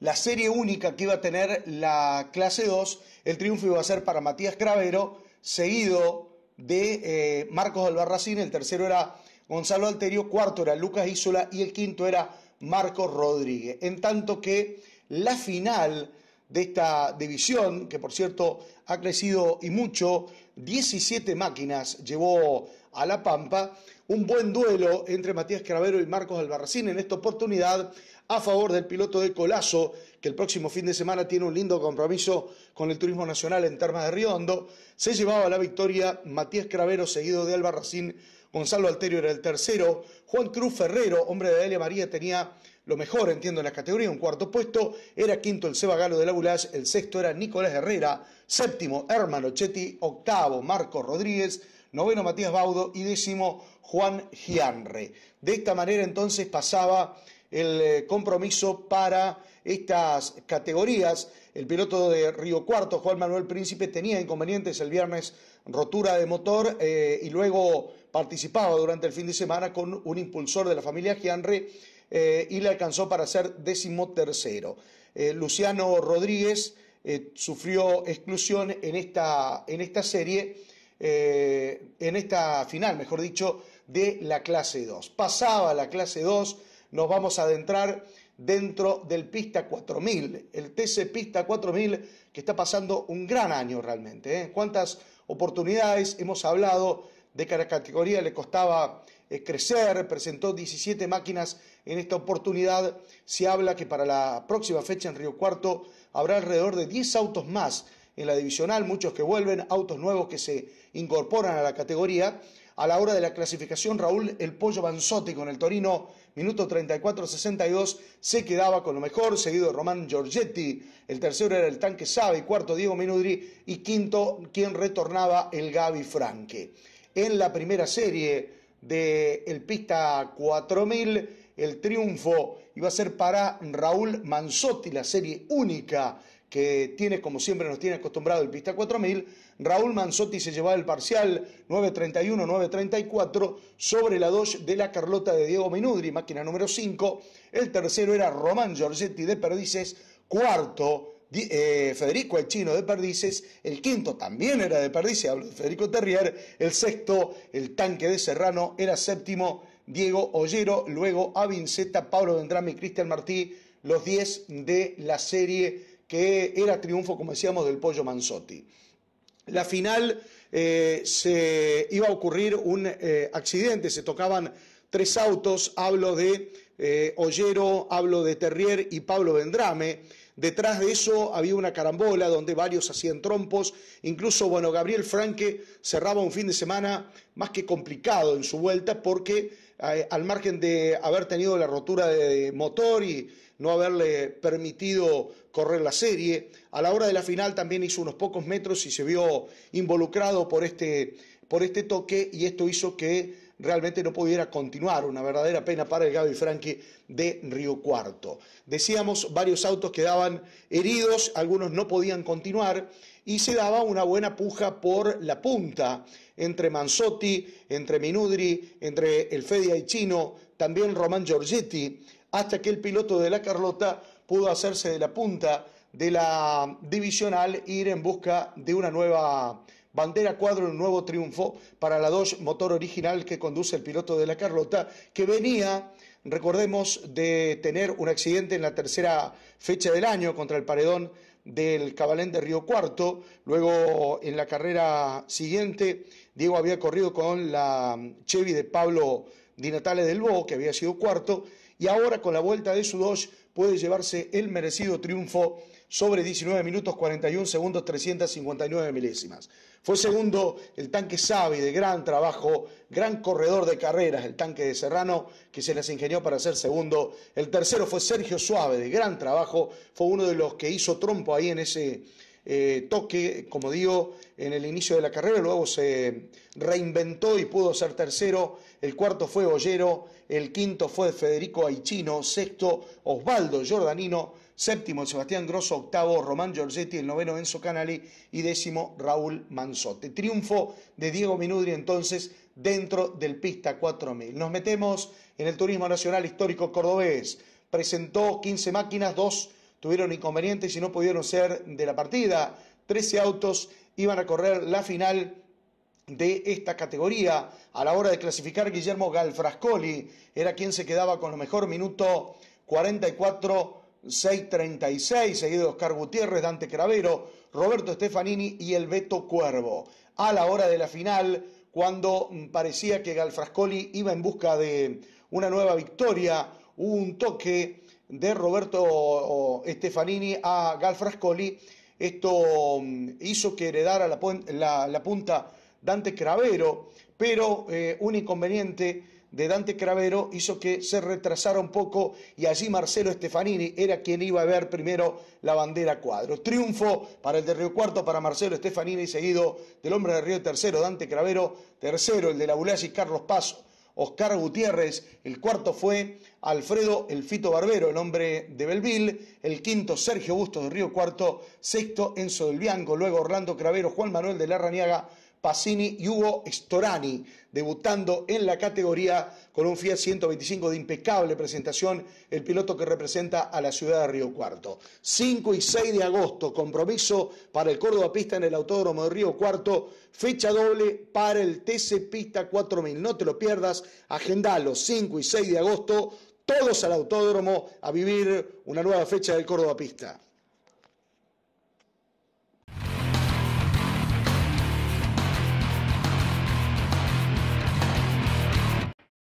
la serie única que iba a tener la clase 2. El triunfo iba a ser para Matías Cravero, seguido de eh, Marcos Albarracín, el tercero era Gonzalo Alterio, cuarto era Lucas Isola y el quinto era Marcos Rodríguez. En tanto que la final de esta división, que por cierto ha crecido y mucho, 17 máquinas llevó a La Pampa, un buen duelo entre Matías Cravero y Marcos Albarracín en esta oportunidad a favor del piloto de Colazo, que el próximo fin de semana tiene un lindo compromiso con el Turismo Nacional en Termas de Riondo. Se llevaba la victoria Matías Cravero, seguido de Albarracín. Gonzalo Alterio era el tercero. Juan Cruz Ferrero, hombre de Delia María, tenía lo mejor, entiendo, en la categoría, un cuarto puesto. Era quinto el Seba Galo de la el sexto era Nicolás Herrera, séptimo Hermano Ochetti. octavo Marco Rodríguez noveno Matías Baudo y décimo Juan Gianre. De esta manera entonces pasaba el eh, compromiso para estas categorías. El piloto de Río Cuarto, Juan Manuel Príncipe, tenía inconvenientes el viernes, rotura de motor eh, y luego participaba durante el fin de semana con un impulsor de la familia Gianre eh, y le alcanzó para ser décimo tercero. Luciano Rodríguez sufrió exclusión en esta, en esta serie eh, en esta final, mejor dicho, de la clase 2. Pasaba la clase 2, nos vamos a adentrar dentro del Pista 4000, el TC Pista 4000 que está pasando un gran año realmente. ¿eh? ¿Cuántas oportunidades hemos hablado de que a la categoría le costaba eh, crecer? Presentó 17 máquinas en esta oportunidad. Se habla que para la próxima fecha en Río Cuarto habrá alrededor de 10 autos más en la divisional, muchos que vuelven, autos nuevos que se incorporan a la categoría. A la hora de la clasificación, Raúl El Pollo Manzotti con el Torino, minuto 34-62, se quedaba con lo mejor, seguido de Román Giorgetti. El tercero era el Tanque Sabe, cuarto Diego Minudri y quinto quien retornaba el Gaby Franque. En la primera serie del el Pista 4000, el triunfo iba a ser para Raúl Manzotti, la serie única que tiene, como siempre nos tiene acostumbrado el Pista 4000, Raúl Manzotti se llevaba el parcial 9.31-9.34 sobre la 2 de la Carlota de Diego Menudri, máquina número 5. El tercero era Román Giorgetti de Perdices, cuarto eh, Federico el de Perdices, el quinto también era de Perdices, Federico Terrier, el sexto el tanque de Serrano, era séptimo Diego Ollero, luego Avinceta, Pablo Vendrame y Cristian Martí, los 10 de la serie que era triunfo, como decíamos, del Pollo Manzotti. La final eh, se iba a ocurrir un eh, accidente, se tocaban tres autos, hablo de eh, Ollero, hablo de Terrier y Pablo Vendrame. Detrás de eso había una carambola donde varios hacían trompos. Incluso, bueno, Gabriel Franque cerraba un fin de semana más que complicado en su vuelta porque al margen de haber tenido la rotura de motor y no haberle permitido correr la serie. A la hora de la final también hizo unos pocos metros y se vio involucrado por este, por este toque y esto hizo que realmente no pudiera continuar. Una verdadera pena para el Gaby Franchi de Río Cuarto. Decíamos, varios autos quedaban heridos, algunos no podían continuar y se daba una buena puja por la punta entre Manzotti, entre Minudri, entre el y Chino, también Román Giorgetti hasta que el piloto de la Carlota pudo hacerse de la punta de la divisional e ir en busca de una nueva bandera cuadro, un nuevo triunfo para la Dodge motor original que conduce el piloto de la Carlota, que venía, recordemos, de tener un accidente en la tercera fecha del año contra el paredón del Cabalén de Río Cuarto. Luego, en la carrera siguiente, Diego había corrido con la Chevy de Pablo Di Natale del Bo, que había sido cuarto, y ahora con la vuelta de su dos puede llevarse el merecido triunfo sobre 19 minutos 41 segundos 359 milésimas. Fue segundo el tanque Savi de gran trabajo, gran corredor de carreras, el tanque de Serrano que se las ingenió para ser segundo. El tercero fue Sergio Suave de gran trabajo, fue uno de los que hizo trompo ahí en ese eh, toque, como digo, en el inicio de la carrera, luego se reinventó y pudo ser tercero, el cuarto fue Ollero. el quinto fue Federico Aichino, sexto Osvaldo Giordanino, séptimo Sebastián Grosso, octavo Román Giorgetti, el noveno Enzo Canali y décimo Raúl Manzotte. Triunfo de Diego Minudri entonces dentro del pista 4000. Nos metemos en el Turismo Nacional Histórico Cordobés. Presentó 15 máquinas, 2 tuvieron inconvenientes y no pudieron ser de la partida. 13 autos iban a correr la final de esta categoría. A la hora de clasificar, Guillermo Galfrascoli era quien se quedaba con lo mejor, minuto 44. 6.36, seguido de Oscar Gutiérrez, Dante Cravero, Roberto Stefanini y el Beto Cuervo. A la hora de la final, cuando parecía que Galfrascoli iba en busca de una nueva victoria, un toque de Roberto Stefanini a Galfrascoli, Esto mm, hizo que heredara la, la, punta Dante Cravero, pero eh, un inconveniente de Dante Cravero hizo que se retrasara un poco y allí Marcelo Stefanini era quien iba a ver primero la bandera cuadro. Triunfo para el de Río Cuarto, para Marcelo Stefanini, seguido del hombre de Río Tercero, Dante Cravero, tercero el de la y Carlos Paso. Oscar Gutiérrez, el cuarto fue Alfredo El Fito Barbero, el hombre de Belville, el quinto Sergio Bustos de Río Cuarto, sexto Enzo del Bianco, luego Orlando Cravero, Juan Manuel de Raniaga. Pacini y Hugo Storani, debutando en la categoría con un Fiat 125 de impecable presentación, el piloto que representa a la ciudad de Río Cuarto. 5 y 6 de agosto, compromiso para el Córdoba Pista en el Autódromo de Río Cuarto, fecha doble para el TC Pista 4000. No te lo pierdas, agendalo 5 y 6 de agosto, todos al autódromo a vivir una nueva fecha del Córdoba Pista.